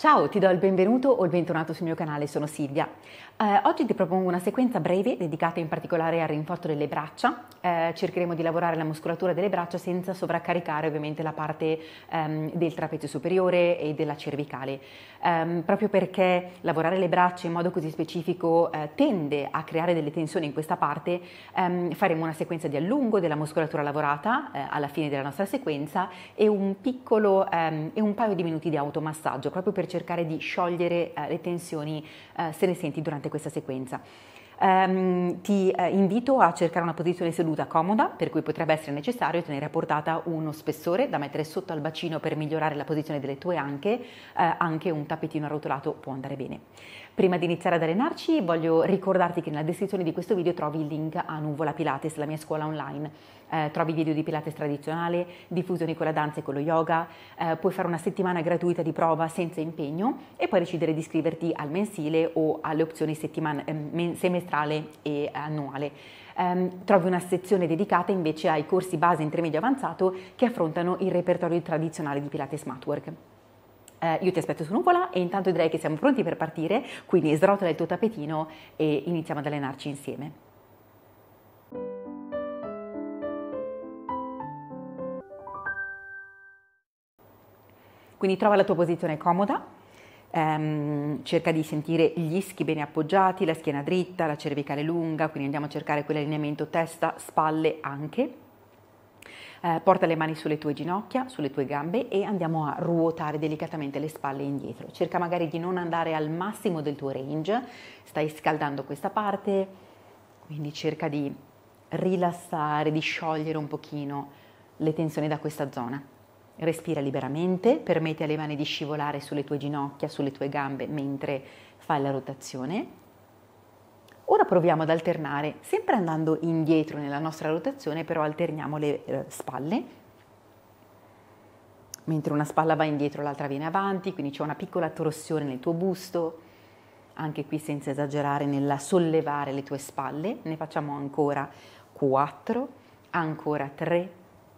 Ciao, ti do il benvenuto o il bentornato sul mio canale, sono Silvia. Eh, oggi ti propongo una sequenza breve dedicata in particolare al rinforzo delle braccia. Eh, cercheremo di lavorare la muscolatura delle braccia senza sovraccaricare ovviamente la parte ehm, del trapezio superiore e della cervicale, ehm, proprio perché lavorare le braccia in modo così specifico eh, tende a creare delle tensioni in questa parte, ehm, faremo una sequenza di allungo della muscolatura lavorata eh, alla fine della nostra sequenza e un piccolo ehm, e un paio di minuti di automassaggio proprio per cercare di sciogliere eh, le tensioni eh, se ne senti durante questa sequenza. Um, ti eh, invito a cercare una posizione seduta comoda, per cui potrebbe essere necessario tenere a portata uno spessore da mettere sotto al bacino per migliorare la posizione delle tue anche, eh, anche un tappetino arrotolato può andare bene. Prima di iniziare ad allenarci voglio ricordarti che nella descrizione di questo video trovi il link a Nuvola Pilates, la mia scuola online. Eh, trovi video di Pilates tradizionale, diffusioni con la danza e con lo yoga, eh, puoi fare una settimana gratuita di prova senza impegno e poi decidere di iscriverti al mensile o alle opzioni eh, semestrale e annuale. Ehm, trovi una sezione dedicata invece ai corsi base intermedio avanzato che affrontano il repertorio tradizionale di Pilates Matwork. Eh, io ti aspetto su Nuvola e intanto direi che siamo pronti per partire, quindi srotola il tuo tappetino e iniziamo ad allenarci insieme. Quindi trova la tua posizione comoda, ehm, cerca di sentire gli ischi bene appoggiati, la schiena dritta, la cervicale lunga, quindi andiamo a cercare quell'allineamento testa, spalle anche. Eh, porta le mani sulle tue ginocchia, sulle tue gambe e andiamo a ruotare delicatamente le spalle indietro. Cerca magari di non andare al massimo del tuo range, stai scaldando questa parte, quindi cerca di rilassare, di sciogliere un pochino le tensioni da questa zona. Respira liberamente, permette alle mani di scivolare sulle tue ginocchia, sulle tue gambe mentre fai la rotazione Ora proviamo ad alternare, sempre andando indietro nella nostra rotazione, però alterniamo le eh, spalle, mentre una spalla va indietro l'altra viene avanti, quindi c'è una piccola torsione nel tuo busto, anche qui senza esagerare nel sollevare le tue spalle, ne facciamo ancora 4, ancora 3,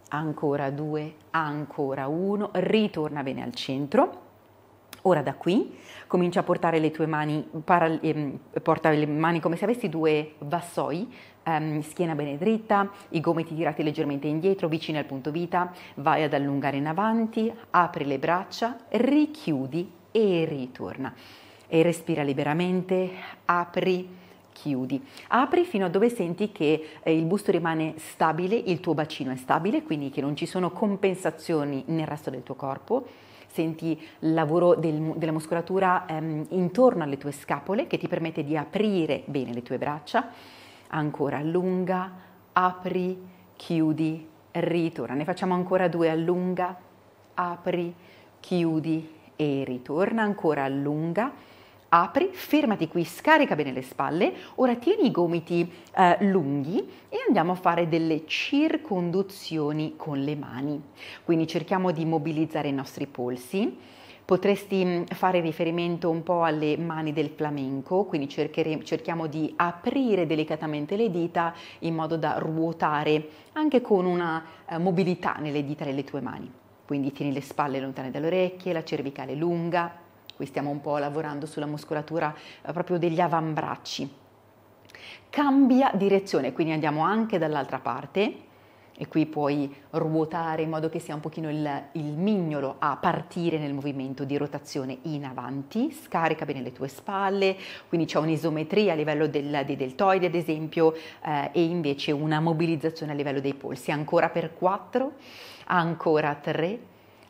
ancora 2, ancora 1, ritorna bene al centro Ora da qui comincia a portare le tue mani, para, ehm, porta le mani come se avessi due vassoi, ehm, schiena bene dritta, i gomiti tirati leggermente indietro, vicini al punto vita, vai ad allungare in avanti, apri le braccia, richiudi e ritorna. E respira liberamente, apri, chiudi. Apri fino a dove senti che eh, il busto rimane stabile, il tuo bacino è stabile, quindi che non ci sono compensazioni nel resto del tuo corpo senti il lavoro del, della muscolatura ehm, intorno alle tue scapole che ti permette di aprire bene le tue braccia, ancora allunga, apri, chiudi, ritorna, ne facciamo ancora due, allunga, apri, chiudi e ritorna, ancora allunga, apri, fermati qui, scarica bene le spalle, ora tieni i gomiti eh, lunghi e andiamo a fare delle circonduzioni con le mani. Quindi cerchiamo di mobilizzare i nostri polsi, Potresti mm, fare riferimento un po' alle mani del flamenco, quindi cerchiamo di aprire delicatamente le dita in modo da ruotare anche con una eh, mobilità nelle dita delle tue mani. Quindi tieni le spalle lontane dalle orecchie, la cervicale lunga, qui stiamo un po' lavorando sulla muscolatura eh, proprio degli avambracci. Cambia direzione, quindi andiamo anche dall'altra parte e qui puoi ruotare in modo che sia un pochino il, il, mignolo a partire nel movimento di rotazione in avanti, scarica bene le tue spalle, quindi c'è un'isometria a livello del, dei deltoidi ad esempio eh, e invece una mobilizzazione a livello dei polsi, ancora per 4, ancora 3,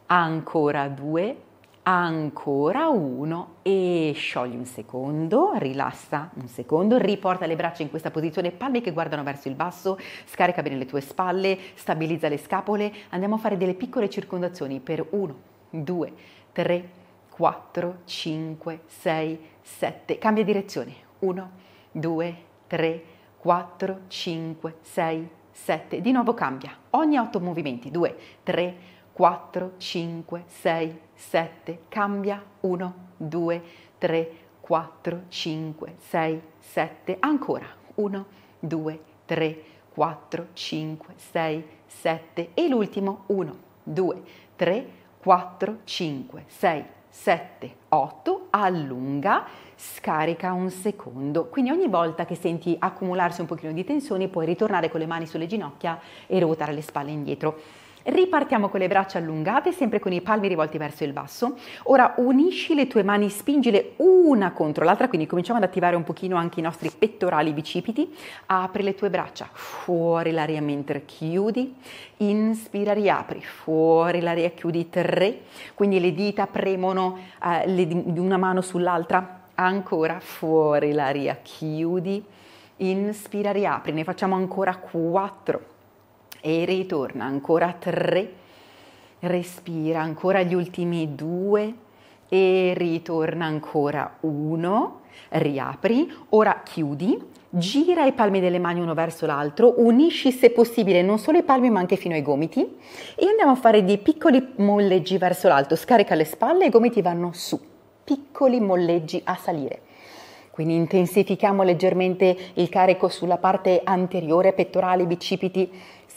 ancora 2, ancora uno e sciogli un secondo, rilassa un secondo, riporta le braccia in questa posizione, palme che guardano verso il basso, scarica bene le tue spalle, stabilizza le scapole, andiamo a fare delle piccole circondazioni per 1, 2, 3, 4, 5, 6, 7, cambia direzione, 1, 2, 3, 4, 5, 6, 7, di nuovo cambia, ogni 8 movimenti, 2, 3, 4, 4, 5, 6, 7, cambia 1, 2, 3, 4, 5, 6, 7, ancora 1, 2, 3, 4, 5, 6, 7 e l'ultimo 1, 2, 3, 4, 5, 6, 7, 8, allunga, scarica un secondo. Quindi ogni volta che senti accumularsi un pochino di tensione puoi ritornare con le mani sulle ginocchia e ruotare le spalle indietro. Ripartiamo con le braccia allungate, sempre con i palmi rivolti verso il basso. Ora unisci le tue mani, spingile una contro l'altra, quindi cominciamo ad attivare un pochino anche i nostri pettorali bicipiti. Apri le tue braccia, fuori l'aria mentre chiudi, inspira, riapri, fuori l'aria, chiudi tre. Quindi le dita premono eh, le, di una mano sull'altra, ancora fuori l'aria, chiudi, inspira, riapri, ne facciamo ancora quattro e ritorna ancora 3, respira ancora gli ultimi 2 e ritorna ancora 1, riapri, ora chiudi, gira i palmi delle mani uno verso l'altro, unisci se possibile non solo i palmi ma anche fino ai gomiti e andiamo a fare dei piccoli molleggi verso l'alto, scarica le spalle e i gomiti vanno su, piccoli molleggi a salire. Quindi intensifichiamo leggermente il carico sulla parte anteriore, pettorali, bicipiti,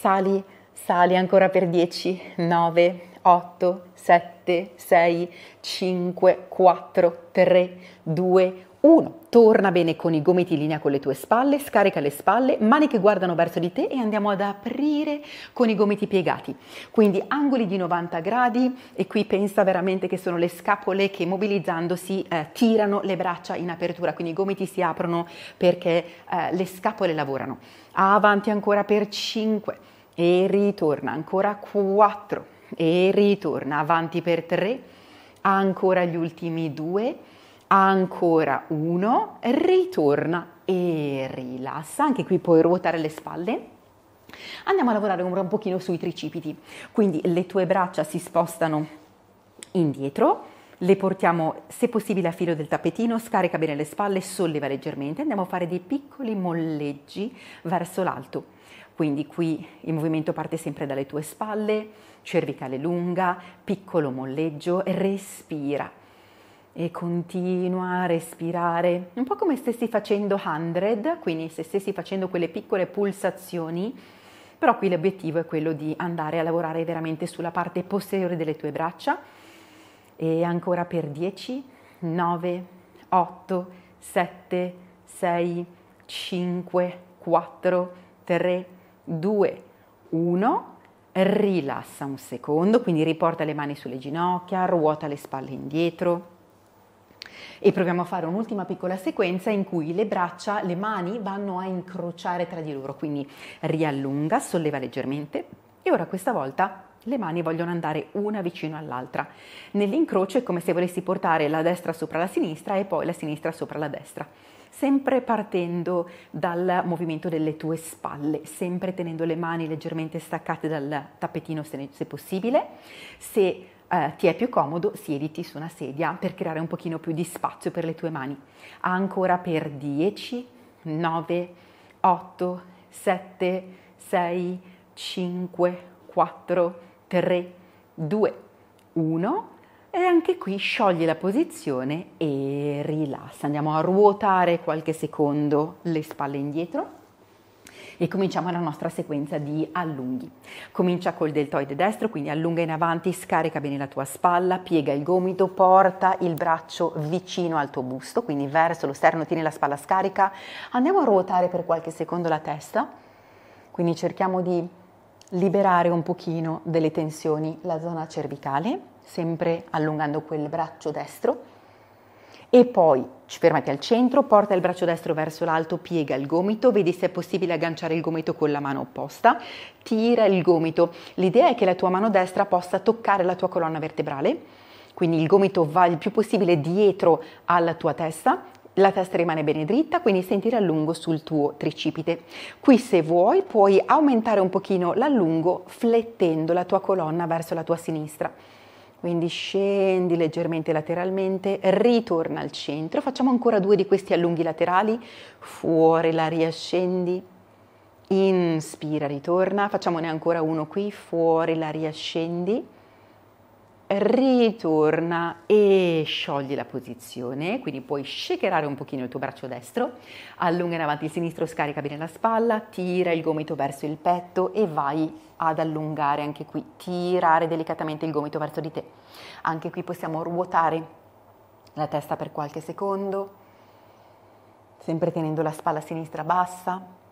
sali, sali ancora per 10, 9, 8, 7, 6, 5, 4, 3, 2, 1. Torna bene con i gomiti in linea con le tue spalle, scarica le spalle, mani che guardano verso di te e andiamo ad aprire con i gomiti piegati. Quindi angoli di 90 gradi e qui pensa veramente che sono le scapole che mobilizzandosi eh, tirano le braccia in apertura, quindi i gomiti si aprono perché eh, le scapole lavorano. Avanti ancora per 5 e ritorna, ancora 4 e ritorna, avanti per 3, ancora gli ultimi 2, ancora 1, ritorna e rilassa, anche qui puoi ruotare le spalle. Andiamo a lavorare un, un pochino sui tricipiti, quindi le tue braccia si spostano indietro, le portiamo se possibile a filo del tappetino, scarica bene le spalle, solleva leggermente, andiamo a fare dei piccoli molleggi verso l'alto quindi qui il movimento parte sempre dalle tue spalle, cervicale lunga, piccolo molleggio, respira e continua a respirare, un po' come se stessi facendo 100, quindi se stessi facendo quelle piccole pulsazioni, però qui l'obiettivo è quello di andare a lavorare veramente sulla parte posteriore delle tue braccia e ancora per 10, 9, 8, 7, 6, 5, 4, 3, 2, 1, rilassa un secondo, quindi riporta le mani sulle ginocchia, ruota le spalle indietro. E proviamo a fare un'ultima piccola sequenza in cui le braccia, le mani vanno a incrociare tra di loro, quindi riallunga, solleva leggermente e ora questa volta le mani vogliono andare una vicino all'altra. Nell'incrocio è come se volessi portare la destra sopra la sinistra e poi la sinistra sopra la destra sempre partendo dal movimento delle tue spalle, sempre tenendo le mani leggermente staccate dal tappetino se, se possibile. Se Uh, ti è più comodo siediti su una sedia per creare un pochino più di spazio per le tue mani. Ancora per 10, 9, 8, 7, 6, 5, 4, 3, 2, 1. E anche qui sciogli la posizione e rilassa. Andiamo a ruotare qualche secondo le spalle indietro e cominciamo la nostra sequenza di allunghi. Comincia col deltoide destro, quindi allunga in avanti, scarica bene la tua spalla, piega il gomito, porta il braccio vicino al tuo busto, quindi verso lo sterno, tieni la spalla scarica. Andiamo a ruotare per qualche secondo la testa, quindi cerchiamo di liberare un pochino delle tensioni la zona cervicale sempre allungando quel braccio destro. E poi ci fermati al centro, porta il braccio destro verso l'alto, piega il gomito, vedi se è possibile agganciare il gomito con la mano opposta, tira il gomito. L'idea è che la tua mano destra possa toccare la tua colonna vertebrale, quindi il gomito va il più possibile dietro alla tua testa la testa rimane bene dritta, quindi sentire allungo sul tuo tricipite. Qui se vuoi puoi aumentare un pochino l'allungo flettendo la tua colonna verso la tua sinistra. Quindi scendi leggermente lateralmente, ritorna al centro, facciamo ancora due di questi allunghi laterali, fuori la riascendi, inspira, ritorna, facciamone ancora uno qui, fuori la riascendi, ritorna e sciogli la posizione, quindi puoi shakerare un pochino il tuo braccio destro, allunga in avanti il sinistro, scarica bene la spalla, tira il gomito verso il petto e vai ad allungare anche qui, tirare delicatamente il gomito verso di te. Anche qui possiamo ruotare la testa per qualche secondo, sempre tenendo la spalla sinistra bassa,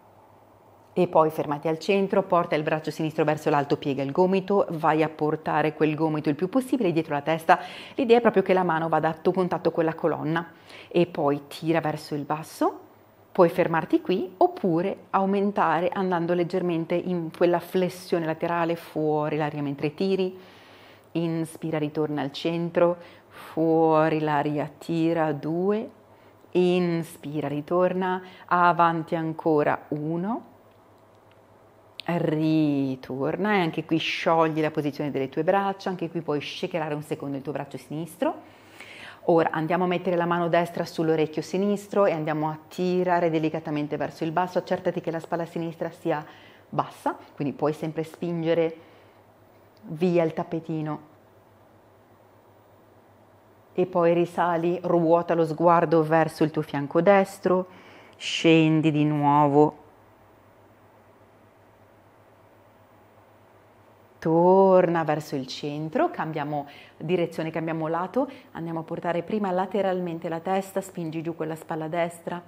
e poi fermati al centro, porta il braccio sinistro verso l'alto, piega il gomito, vai a portare quel gomito il più possibile dietro la testa. L'idea è proprio che la mano vada a tuo contatto con la colonna e poi tira verso il basso. Puoi fermarti qui oppure aumentare andando leggermente in quella flessione laterale fuori l'aria mentre tiri. Inspira, ritorna al centro, fuori l'aria, tira, due. Inspira, ritorna, avanti ancora, uno ritorna e anche qui sciogli la posizione delle tue braccia, anche qui puoi shakerare un secondo il tuo braccio sinistro. Ora andiamo a mettere la mano destra sull'orecchio sinistro e andiamo a tirare delicatamente verso il basso, accertati che la spalla sinistra sia bassa, quindi puoi sempre spingere via il tappetino e poi risali, ruota lo sguardo verso il tuo fianco destro, scendi di nuovo torna verso il centro, cambiamo direzione, cambiamo lato, andiamo a portare prima lateralmente la testa, spingi giù quella spalla destra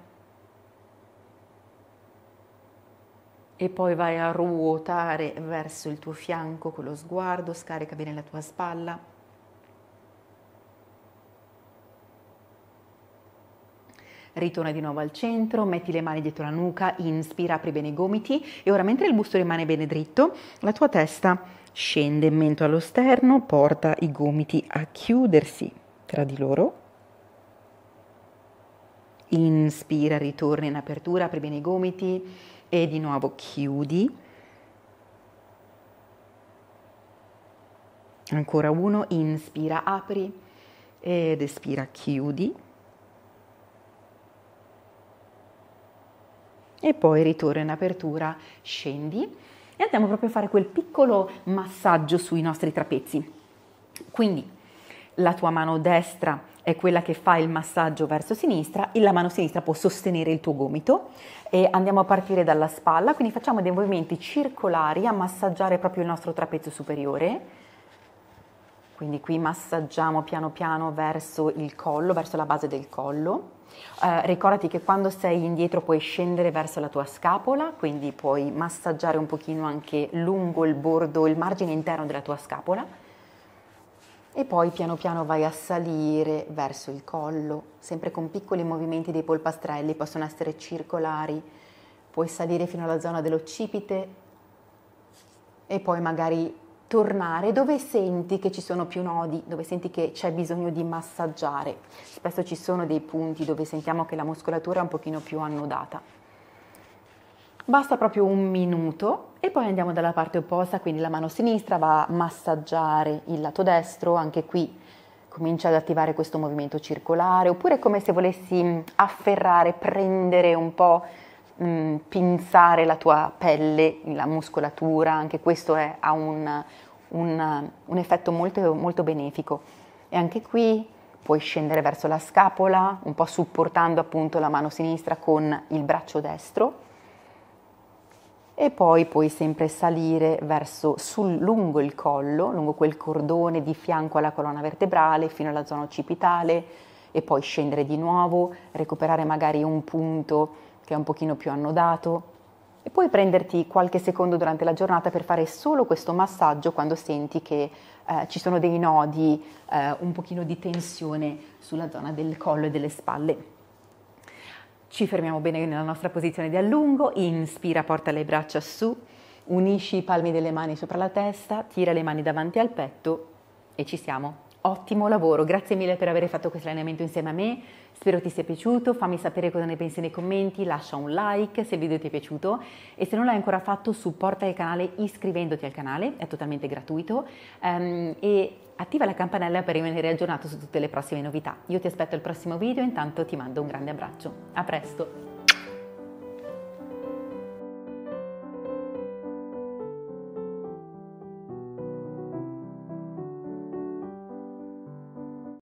e poi vai a ruotare verso il tuo fianco con lo sguardo, scarica bene la tua spalla. ritorna di nuovo al centro, metti le mani dietro la nuca, inspira, apri bene i gomiti e ora mentre il busto rimane bene dritto, la tua testa Scende in mento allo sterno, porta i gomiti a chiudersi tra di loro. Inspira, ritorna in apertura, apri bene i gomiti e di nuovo chiudi. Ancora uno, inspira, apri ed espira, chiudi. E poi ritorna in apertura, scendi e andiamo proprio a fare quel piccolo massaggio sui nostri trapezi. Quindi la tua mano destra è quella che fa il massaggio verso sinistra e la mano sinistra può sostenere il tuo gomito e andiamo a partire dalla spalla, quindi facciamo dei movimenti circolari a massaggiare proprio il nostro trapezio superiore quindi qui massaggiamo piano piano verso il collo, verso la base del collo. Eh, ricordati che quando sei indietro puoi scendere verso la tua scapola, quindi puoi massaggiare un pochino anche lungo il bordo, il margine interno della tua scapola. E poi piano piano vai a salire verso il collo, sempre con piccoli movimenti dei polpastrelli, possono essere circolari. Puoi salire fino alla zona dell'occipite e poi magari tornare dove senti che ci sono più nodi, dove senti che c'è bisogno di massaggiare. Spesso ci sono dei punti dove sentiamo che la muscolatura è un pochino più annodata. Basta proprio un minuto e poi andiamo dalla parte opposta, quindi la mano sinistra va a massaggiare il lato destro, anche qui comincia ad attivare questo movimento circolare, oppure come se volessi afferrare, prendere un po' mh, mm, pinzare la tua pelle, la muscolatura, anche questo è, ha un, un, un effetto molto, molto benefico. E anche qui puoi scendere verso la scapola, un po' supportando appunto la mano sinistra con il braccio destro e poi puoi sempre salire verso sul, lungo il collo, lungo quel cordone di fianco alla colonna vertebrale fino alla zona occipitale e poi scendere di nuovo, recuperare magari un punto che è un pochino più annodato e puoi prenderti qualche secondo durante la giornata per fare solo questo massaggio quando senti che eh, ci sono dei nodi, eh, un pochino di tensione sulla zona del collo e delle spalle. Ci fermiamo bene nella nostra posizione di allungo, inspira, porta le braccia su, unisci i palmi delle mani sopra la testa, tira le mani davanti al petto e ci siamo ottimo lavoro, grazie mille per aver fatto questo allenamento insieme a me, spero ti sia piaciuto, fammi sapere cosa ne pensi nei commenti, lascia un like se il video ti è piaciuto e se non l'hai ancora fatto supporta il canale iscrivendoti al canale, è totalmente gratuito um, e attiva la campanella per rimanere aggiornato su tutte le prossime novità. Io ti aspetto al prossimo video, intanto ti mando un grande abbraccio, a presto!